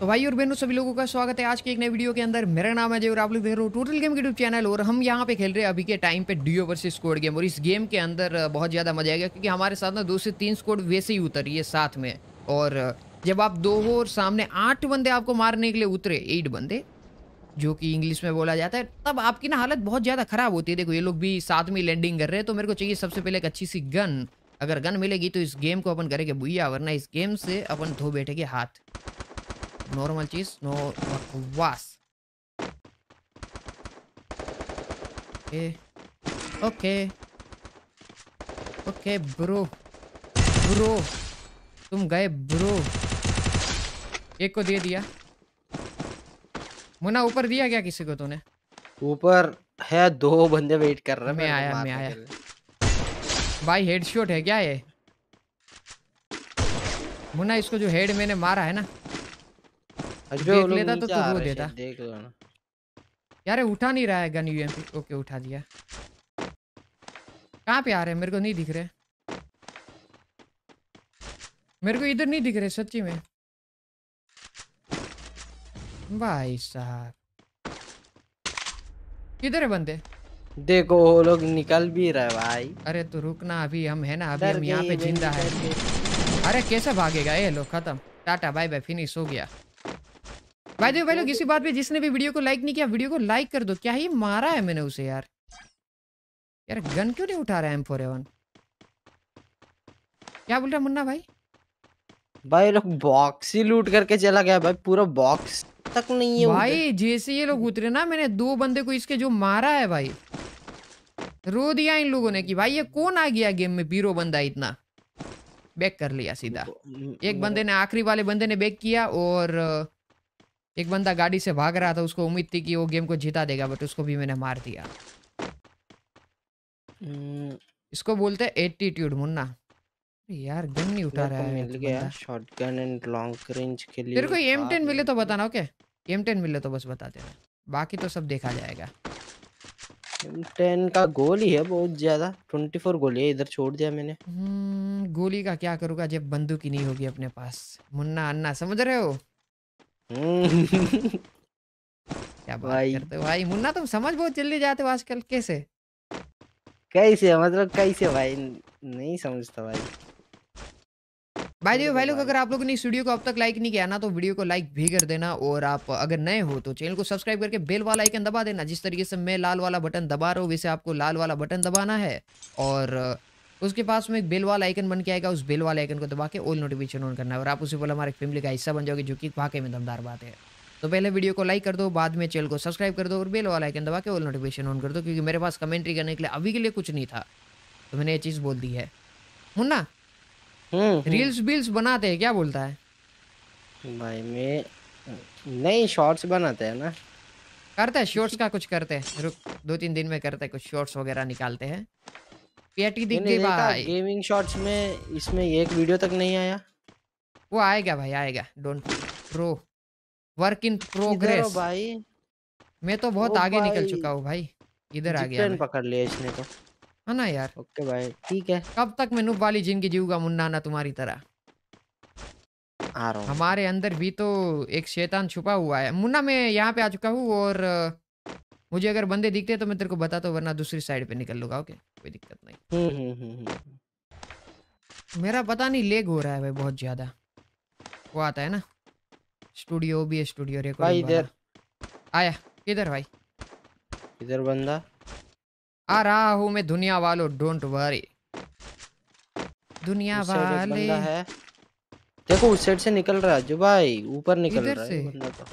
तो भाई और बहनों सभी लोगों का स्वागत है आज के एक नए वीडियो के अंदर मेरा नाम है जय और आप लोग देख रहे हो टोटल गेम यूट्यूब चैनल और हम यहाँ पे खेल रहे हैं अभी के टाइम पे डियो वर्सेस स्कोड गेम और इस गेम के अंदर बहुत ज़्यादा मजा आएगा क्योंकि हमारे साथ ना दो से तीन स्कोड वैसे ही उतरी है साथ में और जब आप दो हो और सामने आठ बंदे आपको मारने के लिए उतरे एट बंदे जो कि इंग्लिश में बोला जाता है तब आपकी ना हालत बहुत ज़्यादा ख़राब होती है देखो ये लोग भी साथ में लैंडिंग कर रहे हैं तो मेरे को चाहिए सबसे पहले एक अच्छी सी गन अगर गन मिलेगी तो इस गेम को अपन करेंगे भूया वरना इस गेम से अपन धो बैठेंगे हाथ normal cheese, no was. Okay. Okay. Okay, bro. Bro. तुम गए ब्रो एक को दे दिया मुना ऊपर दिया क्या किसी को तूने ऊपर है दो बंदे वेट कर रहे मैं आया मैं आया भाई हेडशॉट है क्या ये मुन्ना इसको जो हेड मैंने मारा है ना तो जो लेता तो तू वो देता देख लो ना यार उठा नहीं रहा है गन यूएमपी ओके उठा दिया कहां पे आ रहे मेरे को नहीं दिख रहे मेरे को इधर नहीं दिख रहे सच्ची में भाई साहब किधर है बंदे देखो वो लोग निकल भी रहे भाई अरे तू रुकना अभी हम है ना अभी हम यहाँ पे जिंदा है अरे कैसे भागेगा ये लोग खत्म टाटा बाय बाय फिनिश हो गया भाई देखो भाई लोग इसी बात पे जिसने भी वीडियो को लाइक नहीं किया वीडियो को लाइक कर दो क्या ही मारा है मैंने उसे यार यार गन क्यों नहीं उठा रहा है एम फोर एवन क्या बोल रहा मुन्ना भाई भाई लोग बॉक्स ही लूट करके चला गया भाई पूरा बॉक्स तक नहीं है भाई जैसे ये लोग उतरे ना मैंने दो बंदे को इसके जो मारा है भाई रो दिया इन लोगों ने कि भाई ये कौन आ गया गेम में बीरो बंदा इतना बैक कर लिया सीधा एक बंदे ने आखिरी वाले बंदे ने बैक किया और एक बंदा गाड़ी से भाग रहा था उसको उम्मीद थी कि वो गेम को जीता देगा बट उसको भी मैंने मार दिया हम्म। इसको बोलते हैं एटीट्यूड मुन्ना यार गन नहीं उठा रहा है मिल गया शॉटगन एंड लॉन्ग रेंज के लिए तेरे को एम10 मिले तो बताना ओके एम10 मिले तो बस बता देना बाकी तो सब देखा जाएगा एम10 का गोली है बहुत ज्यादा 24 गोली है इधर छोड़ दिया मैंने हम्म गोली का क्या करूंगा जब बंदूक ही नहीं होगी अपने पास मुन्ना अन्ना समझ रहे हो हम्म। क्या बात भाई करते भाई मुन्ना तुम समझ बहुत जल्दी जाते हो आजकल कैसे कैसे मतलब कैसे भाई नहीं समझता भाई भाई देखो तो भाई लोग अगर आप लोगों ने इस वीडियो को अब तक लाइक नहीं किया ना तो वीडियो को लाइक भी कर देना और आप अगर नए हो तो चैनल को सब्सक्राइब करके बेल वाला आइकन दबा देना जिस तरीके से मैं लाल वाला बटन दबा रहा हूँ वैसे आपको लाल वाला बटन दबाना है और उसके पास में एक बेल वाला आइकन बन के आएगा उस बेल वाले आइकन को दबा के ऑल नोटिफिकेशन ऑन करना है और आप उसे बोला हमारे फैमिली का हिस्सा बन जाओगे जो कि वाकई में दमदार बात है तो पहले वीडियो को लाइक कर दो बाद में चैनल को सब्सक्राइब कर दो और बेल वाला आइकन दबा के ऑल नोटिफिकेशन ऑन कर दो क्योंकि मेरे पास कमेंट्री करने के लिए अभी के लिए कुछ नहीं था तो मैंने ये चीज़ बोल दी है मुन्ना रील्स बील्स बनाते हैं क्या बोलता है भाई मैं नहीं शॉर्ट्स बनाते हैं ना करते हैं शॉर्ट्स का कुछ करते हैं रुक दो तीन दिन में करते हैं कुछ शॉर्ट्स वगैरह निकालते हैं पीएटी दिख गई भाई गेमिंग शॉट्स में इसमें एक वीडियो तक नहीं आया वो आएगा भाई आएगा don't pro work in progress भाई मैं तो बहुत आगे निकल चुका हूँ भाई इधर आ गया पकड़ लिया इसने तो है हाँ ना यार ओके भाई ठीक है कब तक मैं नूब वाली जिंदगी जीऊंगा मुन्ना ना तुम्हारी तरह आ रहा हूँ हमारे अंदर भी तो एक शैतान छुपा हुआ है मुन्ना मैं यहाँ पे आ चुका हूँ और मुझे अगर बंदे दिखते हैं तो मैं तेरे को बता तो वरना दूसरी साइड पे निकल लूंगा ओके कोई दिक्कत हम्म, हम्म, हम्म, मेरा पता नहीं लेग हो रहा है भाई बहुत ज्यादा वो आता है ना स्टूडियो भी है स्टूडियो रिकॉर्ड भाई इधर आया किधर भाई इधर बंदा आ रहा हूँ मैं दुनिया वालों डोंट वरी दुनिया वाले है देखो उस साइड से निकल रहा है जो भाई ऊपर निकल रहा है बंदा तो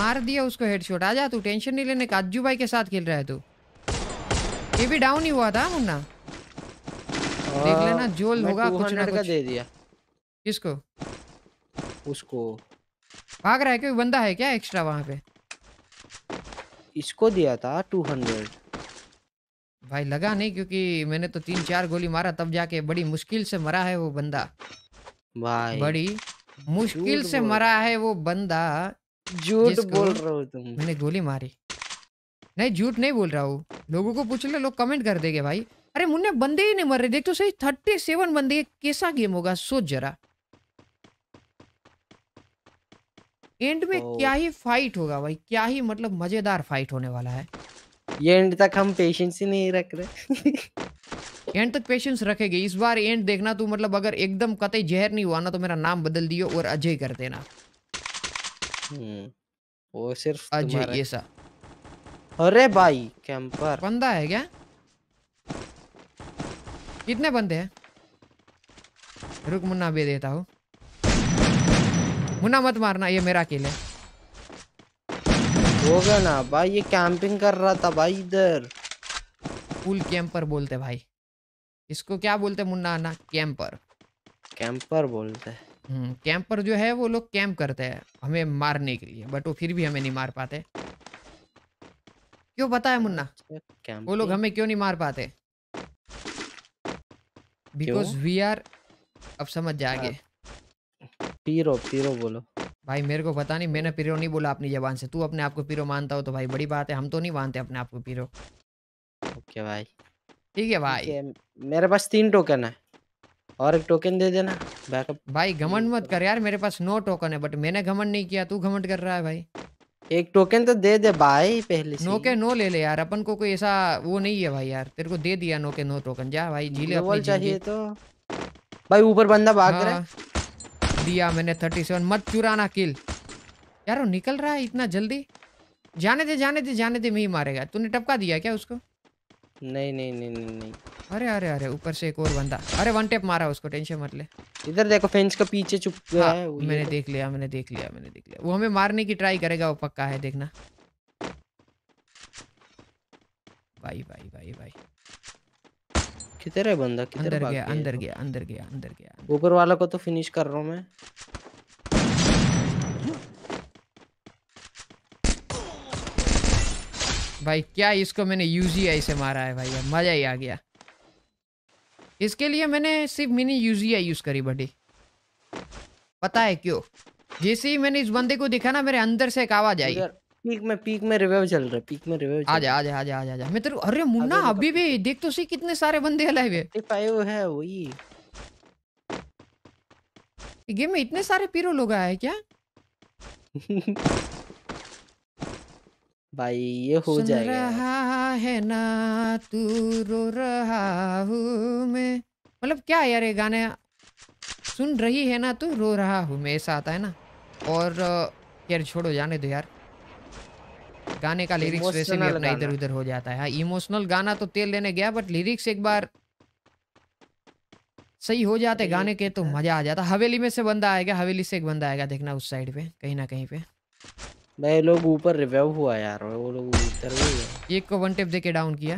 मार दिया उसको हेडशॉट जा तू टेंशन नहीं लेने का अज्जू भाई के साथ खेल रहा है तू ये भी डाउन ही हुआ था मुन्ना हाँ, देख लेना जोल होगा कुछ ना कुछ दे दिया किसको उसको भाग रहा है कोई बंदा है क्या एक्स्ट्रा वहां पे इसको दिया था टू हंड्रेड भाई लगा नहीं क्योंकि मैंने तो तीन चार गोली मारा तब जाके बड़ी मुश्किल से मरा है वो बंदा भाई बड़ी मुश्किल से मरा है वो बंदा झूठ बोल रहे हो तुम मैंने गोली मारी नहीं झूठ नहीं बोल रहा हूँ लोगों को पूछ ले लोग कमेंट कर देंगे भाई अरे मुन्ने बंदे ही नहीं मर रहे देख तो सही थर्टी सेवन बंदे कैसा गेम होगा सोच जरा एंड में तो... क्या ही फाइट होगा भाई क्या ही मतलब मजेदार फाइट होने वाला है ये एंड तक हम पेशेंस ही नहीं रख रहे एंड तक पेशेंस रखेंगे इस बार एंड देखना तू मतलब अगर एकदम कतई जहर नहीं हुआ ना तो मेरा नाम बदल दियो और अजय कर देना हम्म, वो सिर्फ अजय ऐसा अरे भाई कैंपर बंदा है क्या कितने बंदे हैं रुक मुन्ना भी देता हूँ मुन्ना मत मारना ये मेरा अकेले हो गया ना भाई ये कैंपिंग कर रहा था भाई इधर फुल कैंपर बोलते भाई इसको क्या बोलते मुन्ना ना कैंपर कैंपर बोलते कैंपर हम्म, जो है वो लोग कैंप करते हैं हमें मारने के लिए बट वो फिर भी हमें नहीं मार पाते क्यों पता है हाँ, मुन्ना वो लोग हमें क्यों नहीं मार पाते बिकॉज वी आर अब समझ जाएंगे हाँ। पीरो पीरो बोलो भाई मेरे को पता नहीं मैंने पीरो नहीं बोला अपनी जबान से तू अपने आप को पीरो मानता हो तो भाई बड़ी बात है हम तो नहीं मानते अपने आप को पीरो ओके भाई ठीक है भाई मेरे पास तीन टोकन है और एक टोकन दे देना बैकअप भाई घमंड मत तो कर यार मेरे पास नो टोकन है बट मैंने घमंड नहीं किया तू घमंड कर रहा है भाई एक टोकन तो दे दे भाई पहले से नो के नो ले ले यार अपन को कोई ऐसा वो नहीं है भाई यार तेरे को दे दिया नो के नो टोकन जा भाई जी ले अपनी चाहिए तो भाई ऊपर बंदा भाग रहा है हाँ, दिया मैंने 37 मत चुराना किल यार वो निकल रहा है इतना जल्दी जाने दे जाने दे जाने दे मैं ही मारेगा तूने टपका दिया क्या उसको नहीं नहीं नहीं नहीं, नहीं। अरे अरे अरे ऊपर से एक और बंदा अरे वन टेप मारा उसको टेंशन मत ले इधर देखो फेंस के पीछे चुप गया हाँ, है मैंने देख लिया मैंने देख लिया मैंने देख लिया वो हमें मारने की ट्राई करेगा वो पक्का है देखना भाई भाई भाई भाई किधर है बंदा किधर अंदर गया अंदर गया अंदर गया अंदर गया ऊपर वाला को तो फिनिश कर रहा हूँ मैं भाई क्या इसको मैंने यूजी आई से मारा है भाई मजा ही आ गया इसके लिए मैंने सिर्फ मिनी यूजी यूज़ करी बड़ी पता है क्यों जैसे ही मैंने इस बंदे को देखा ना मेरे अंदर से एक आवाज आई पीक में पीक में रिवाइव चल रहा है पीक में रिवाइव आ आ जा आजा आजा आजा आजा जा। मैं तेरे अरे मुन्ना अभी भी देख तो सही कितने सारे बंदे हैं लाइव है फाइव है वही गेम में इतने सारे पीरो लोग आए क्या भाई ये हो सुन जाएगा रहा है ना तू रो रहा हूँ मैं मतलब क्या यार ये गाने सुन रही है ना तू रो रहा हूँ मैं ऐसा आता है ना और यार छोड़ो जाने दो यार गाने का लिरिक्स वैसे भी अपना इधर उधर हो जाता है इमोशनल हाँ, गाना तो तेल लेने गया बट लिरिक्स एक बार सही हो जाते गाने के तो मजा आ जाता हवेली में से बंदा आएगा हवेली से एक बंदा आएगा देखना उस साइड पे कहीं ना कहीं पे भाई लोग ऊपर रिवाइव हुआ यार वो लोग उतर गए एक को वन टैप देके डाउन किया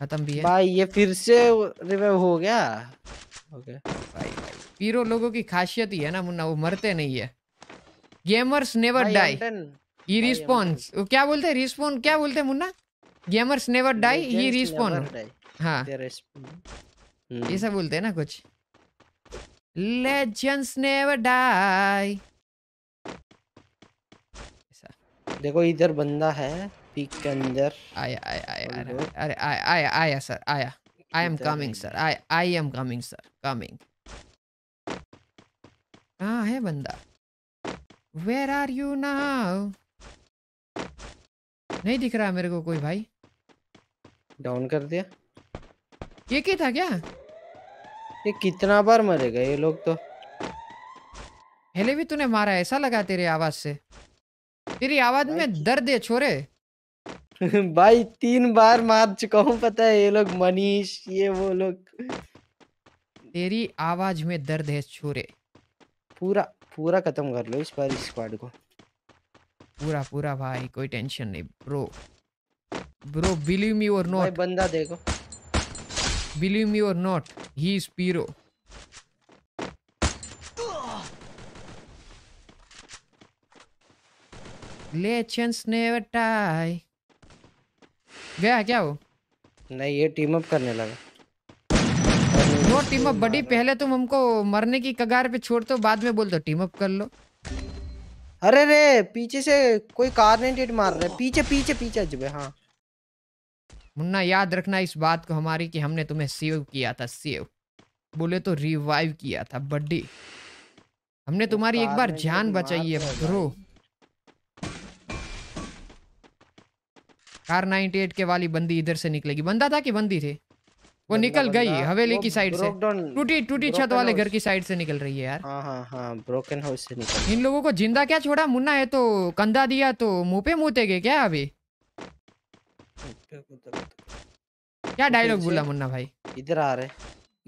खत्म भी है भाई ये फिर से रिवाइव हो गया ओके भाई पीरो लोगों की खासियत ही है ना मुन्ना वो मरते नहीं है गेमर्स नेवर डाई ही रिस्पोंस वो क्या बोलते हैं रिस्पोंस क्या बोलते हैं मुन्ना गेमर्स नेवर डाई ही रिस्पोंस रिस्पॉन्ड ये hmm। सब बोलते हैं ना कुछ लेजेंड्स नेवर डाई देखो इधर बंदा है पीक के अंदर आया आया आया अरे आया आया आया सर आया I am coming sir I I am coming sir coming कहा है बंदा वेर आर यू नाउ नहीं दिख रहा मेरे को कोई भाई डाउन कर दिया ये क्या था क्या ये कितना बार मरेगा ये लोग तो हेले भी तूने मारा ऐसा लगा तेरे आवाज से तेरी आवाज में दर्द है छोरे भाई तीन बार मार चुका हूँ पता है ये लोग मनीष ये वो लोग तेरी आवाज में दर्द है छोरे पूरा पूरा खत्म कर लो इस बार स्क्वाड को पूरा पूरा भाई कोई टेंशन नहीं bro bro believe me or not बंदा देखो believe me or not he is hero Legends never die. गया क्या वो नहीं ये टीम अप करने लगा वो टीम अप बड़ी पहले तुम हमको मरने की कगार पे छोड़ दो बाद में बोल दो टीम अप कर लो अरे रे पीछे से कोई कार्नेटेड मार रहा है पीछे पीछे पीछे जबे हाँ मुन्ना याद रखना इस बात को हमारी कि हमने तुम्हें सेव किया था सेव बोले तो रिवाइव किया था बड्डी हमने तुम्हारी एक बार जान बचाई है ब्रो कार 98 के वाली बंदी इधर से निकलेगी बंदा था कि बंदी थी वो निकल गई हवेली की साइड से टूटी टूटी छत वाले घर की साइड से निकल रही है यार हाँ हाँ हाँ ब्रोकन हाउस से निकल इन लोगों को जिंदा क्या छोड़ा मुन्ना है तो कंधा दिया तो मुंह पे मुँहते गए क्या अभी क्या डायलॉग बोला मुन्ना भाई इधर आ रहे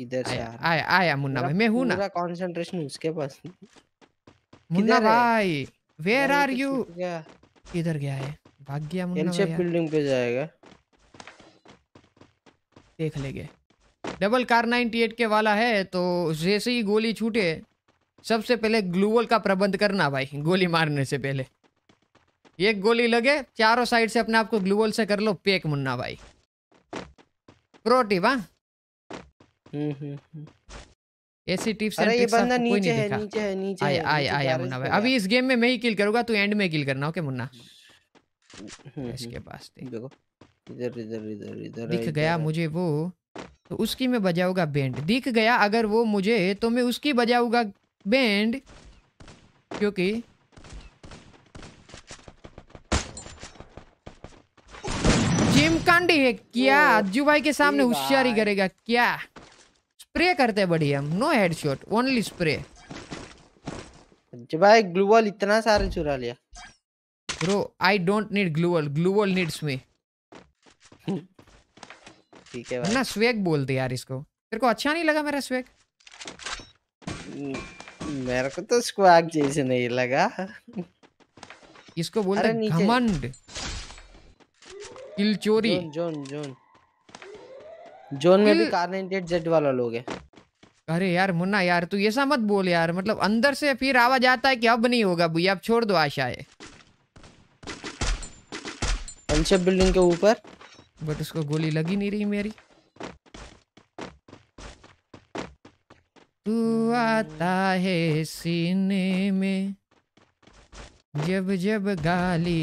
इधर से आया, आया मुन्ना भाई मैं हूँ ना पूरा कंसंट्रेशन उसके पास मुन्ना भाई वेयर आर यू इधर गया है भाग गया मुन्ना भाई बिल्डिंग पे जाएगा देख लेंगे डबल कार 98 के वाला है तो जैसे ही गोली छूटे सबसे पहले ग्लूवल का प्रबंध करना भाई गोली मारने से पहले एक गोली लगे चारों साइड से अपने आप को ग्लूवल से कर लो पेक मुन्ना भाई प्रोटी टिप हम्म, हम्म, हम्म। ऐसी टिप्स अरे ये बंदा नीचे है नीचे है नीचे आया आया आया मुन्ना भाई अभी इस गेम में मैं ही किल करूंगा तू एंड में किल करना ओके मुन्ना हम्म, इसके हम्म। पास देखो इधर इधर इधर इधर दिख गया मुझे वो तो उसकी मैं बजाऊंगा बैंड दिख गया अगर वो मुझे तो मैं उसकी बजाऊंगा बैंड क्योंकि जिम कांडी है क्या अज्जू भाई के सामने होशियारी करेगा क्या स्प्रे करते हैं बढ़िया हम no headshot only spray Ajju भाई ग्लू इतना सारे चुरा लिया Bro, I don't need glue wall. Glue wall needs me. ठीक है भाई। ना स्वेग बोल दे यार इसको। तेरे को अच्छा नहीं लगा मेरा स्वेग? मेरे को तो स्क्वाग जैसे नहीं लगा। इसको बोलते घमंड। किलचोरी। Zone zone zone. जोन में भी कार्नेटेड जेट वाला लोग है। अरे यार मुन्ना यार तू ऐसा मत बोल यार मतलब अंदर से फिर आवाज आता है कि अब नहीं होगा भैया अब छोड़ दो आशा है सनशेप बिल्डिंग के ऊपर बट उसको गोली लगी नहीं रही मेरी तू आता है सीने में जब जब गाली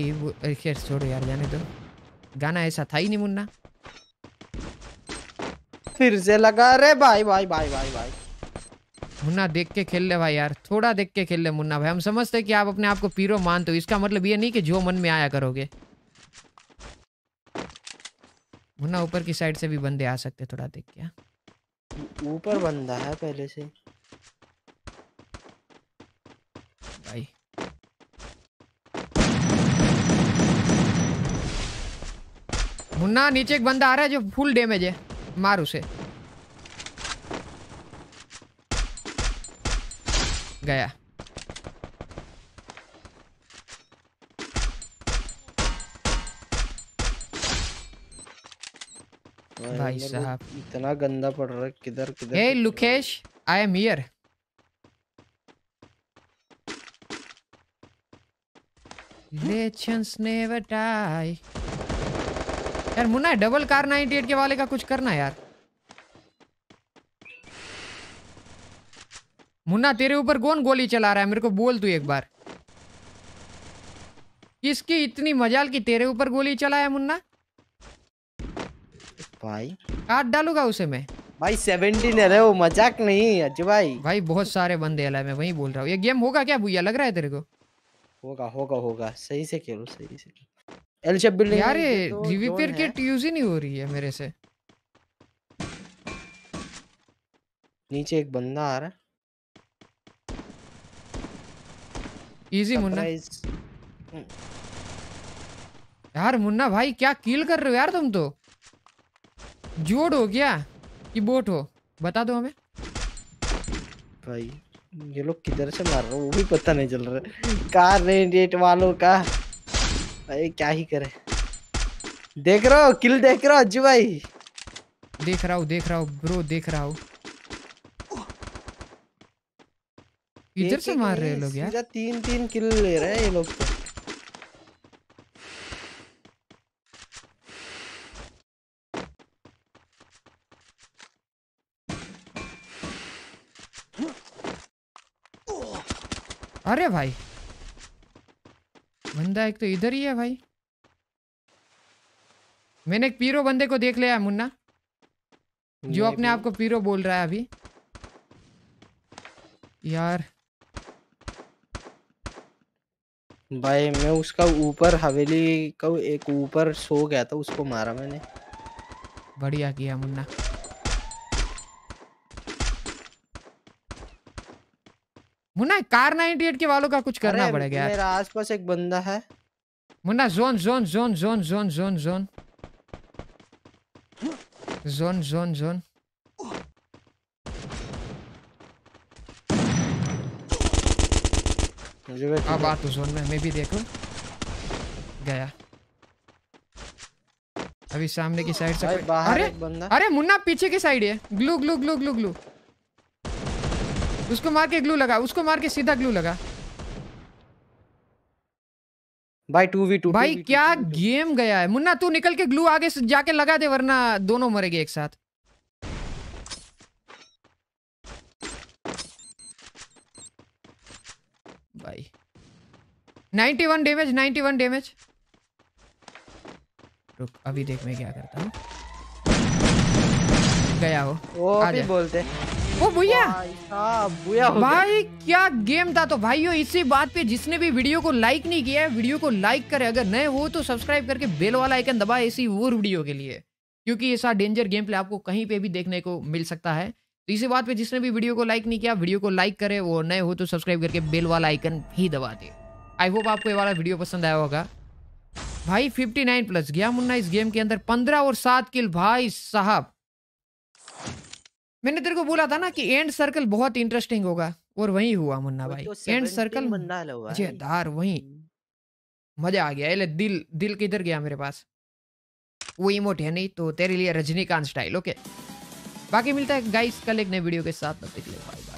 खैर छोड़ो यार जाने दो गाना ऐसा था ही नहीं मुन्ना फिर से लगा रे भाई भाई भाई भाई भाई मुन्ना देख के खेल ले भाई यार थोड़ा देख के खेल ले मुन्ना भाई हम समझते हैं कि आप अपने आप को पीरो मानते हो इसका मतलब ये नहीं कि जो मन में आया करोगे वरना ऊपर की साइड से भी बंदे आ सकते थोड़ा देख के हाँ। ऊपर बंदा है पहले से भाई मुन्ना नीचे एक बंदा आ रहा है जो फुल डैमेज है मार उसे गया भाई साहब इतना गंदा पड़ रहा है किधर किधर hey Lukesh I am here यार मुन्ना डबल कार 98 के वाले का कुछ करना यार मुन्ना तेरे ऊपर कौन गोली चला रहा है मेरे को बोल तू एक बार किसकी इतनी मजाल की तेरे ऊपर गोली चला है मुन्ना भाई काट डालूगा उसे मैं भाई सेवेंटीन है वो मजाक नहीं अजय भाई भाई बहुत सारे बंदे अला मैं वही बोल रहा हूँ ये गेम होगा क्या भूया लग रहा है तेरे को होगा होगा होगा सही से खेलो सही से एल शेप बिल्डिंग यार ये तो रिवीपेयर किट यूज ही नहीं हो रही है मेरे से नीचे एक बंदा आ रहा है इजी मुन्ना यार मुन्ना भाई क्या किल कर रहे हो यार तुम तो जोड़ हो क्या कि बोट हो बता दो हमें भाई ये लोग किधर से मार रहे हो वो भी पता नहीं चल रहा कार रेट वालों का भाई क्या ही करे देख रहा हो किल देख रहा हो अज्जू भाई देख रहा हूँ देख रहा हूँ ब्रो देख रहा हूँ इधर से मार रहे हैं लोग यार तीन तीन किल ले रहे हैं ये लोग तो अरे भाई बंदा एक तो इधर ही है भाई मैंने एक पीरो बंदे को देख लिया है मुन्ना जो अपने आप को पीरो बोल रहा है अभी यार भाई मैं उसका ऊपर हवेली का एक ऊपर सो गया था उसको मारा मैंने बढ़िया किया मुन्ना मुन्ना कार 98 के वालों का कुछ करना पड़ेगा यार मेरा आसपास एक बंदा है Munna zone zone zone zone zone zone zone zone zone zone अब आ तो जोन में मैं भी देखूं गया अभी सामने की साइड से अरे अरे मुन्ना पीछे की साइड है glue glue glue glue glue उसको मार के ग्लू लगा उसको मार के सीधा ग्लू लगा भाई टू वी टू भाई क्या गेम गया है मुन्ना तू निकल के ग्लू आगे जाके लगा दे वरना दोनों मरेंगे एक साथ भाई 91 डैमेज 91 डैमेज रुक अभी देख मैं क्या करता हूँ गया हो वो भी बोलते हैं ओ भैया भाई क्या गेम था तो भाइयों इसी बात पे जिसने भी वीडियो को लाइक नहीं किया है वीडियो को लाइक करे अगर नए हो तो सब्सक्राइब करके बेल वाला आइकन दबाए इसी और वीडियो के लिए क्योंकि ऐसा डेंजर गेम प्ले आपको कहीं पे भी देखने को मिल सकता है तो इसी बात पे जिसने भी वीडियो को लाइक नहीं किया वीडियो को लाइक करे वो नए हो तो सब्सक्राइब करके बेल वाला आइकन ही दबा दे आई होप आपको ये वाला वीडियो पसंद आया होगा भाई 59 प्लस गया मुन्ना इस गेम के अंदर 15 और 7 किल भाई साहब मैंने तेरे को बोला था ना कि एंड सर्कल बहुत इंटरेस्टिंग होगा और वही हुआ मुन्ना भाई तो एंड सर्कल जेदार वही मजा आ गया ये दिल दिल किधर गया मेरे पास वो इमोट है नहीं तो तेरे लिए रजनीकांत स्टाइल ओके बाकी मिलता है गाइस कल एक नए वीडियो के साथ तब तक बाय बाय